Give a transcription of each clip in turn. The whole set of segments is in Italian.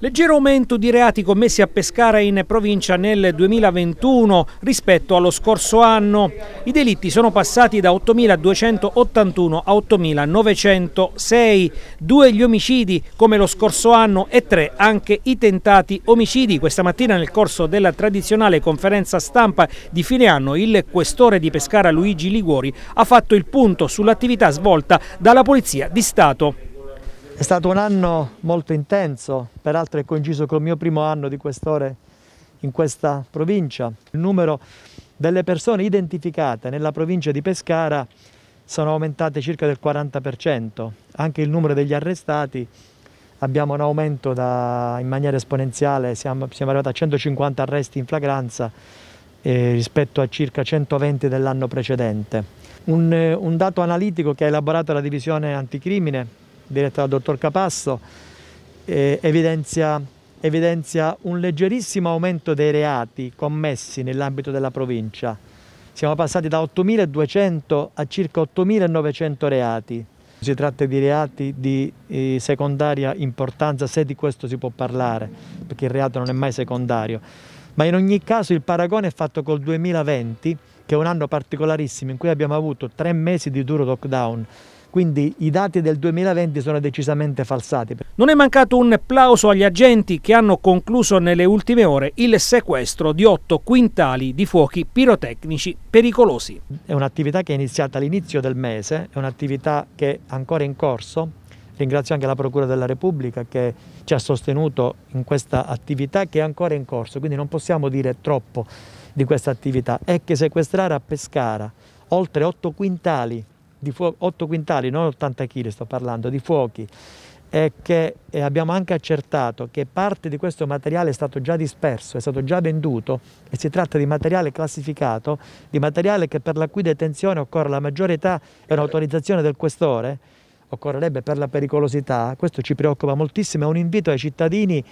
Leggero aumento di reati commessi a Pescara in provincia nel 2021 rispetto allo scorso anno. I delitti sono passati da 8.281 a 8.906, due gli omicidi come lo scorso anno e tre anche i tentati omicidi. Questa mattina nel corso della tradizionale conferenza stampa di fine anno il questore di Pescara Luigi Liguori ha fatto il punto sull'attività svolta dalla Polizia di Stato. È stato un anno molto intenso, peraltro è coinciso col mio primo anno di quest'ora in questa provincia. Il numero delle persone identificate nella provincia di Pescara sono aumentate circa del 40%, anche il numero degli arrestati abbiamo un aumento da, in maniera esponenziale, siamo, siamo, arrivati a 150 arresti in flagranza eh, rispetto a circa 120 dell'anno precedente. Un, eh, un dato analitico che ha elaborato la divisione anticrimine diretta dal dottor Capasso, eh, evidenzia, evidenzia un leggerissimo aumento dei reati commessi nell'ambito della provincia. Siamo passati da 8.200 a circa 8.900 reati. Si tratta di reati di eh, secondaria importanza, se di questo si può parlare, perché il reato non è mai secondario. Ma in ogni caso il paragone è fatto col 2020, che è un anno particolarissimo in cui abbiamo avuto tre mesi di duro lockdown quindi i dati del 2020 sono decisamente falsati. Non è mancato un applauso agli agenti che hanno concluso nelle ultime ore il sequestro di otto quintali di fuochi pirotecnici pericolosi. È un'attività che è iniziata all'inizio del mese, è un'attività che è ancora in corso, Ringrazio anche la Procura della Repubblica che ci ha sostenuto in questa attività che è ancora in corso, quindi non possiamo dire troppo di questa attività. È che sequestrare a Pescara oltre 8 quintali di fuoco, 8 quintali, non 80 kg sto parlando, di fuochi, e che e abbiamo anche accertato che parte di questo materiale è stato già disperso, è stato già venduto e si tratta di materiale classificato, di materiale che per la cui detenzione occorre la maggiore età e un'autorizzazione del questore, occorrerebbe per la pericolosità, questo ci preoccupa moltissimo, è un invito ai cittadini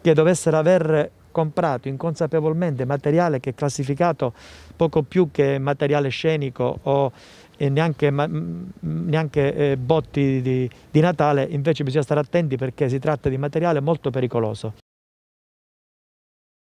che dovessero aver comprato inconsapevolmente materiale che è classificato poco più che materiale scenico o neanche, mm, mm, neanche eh, botti di, di Natale, invece bisogna stare attenti perché si tratta di materiale molto pericoloso.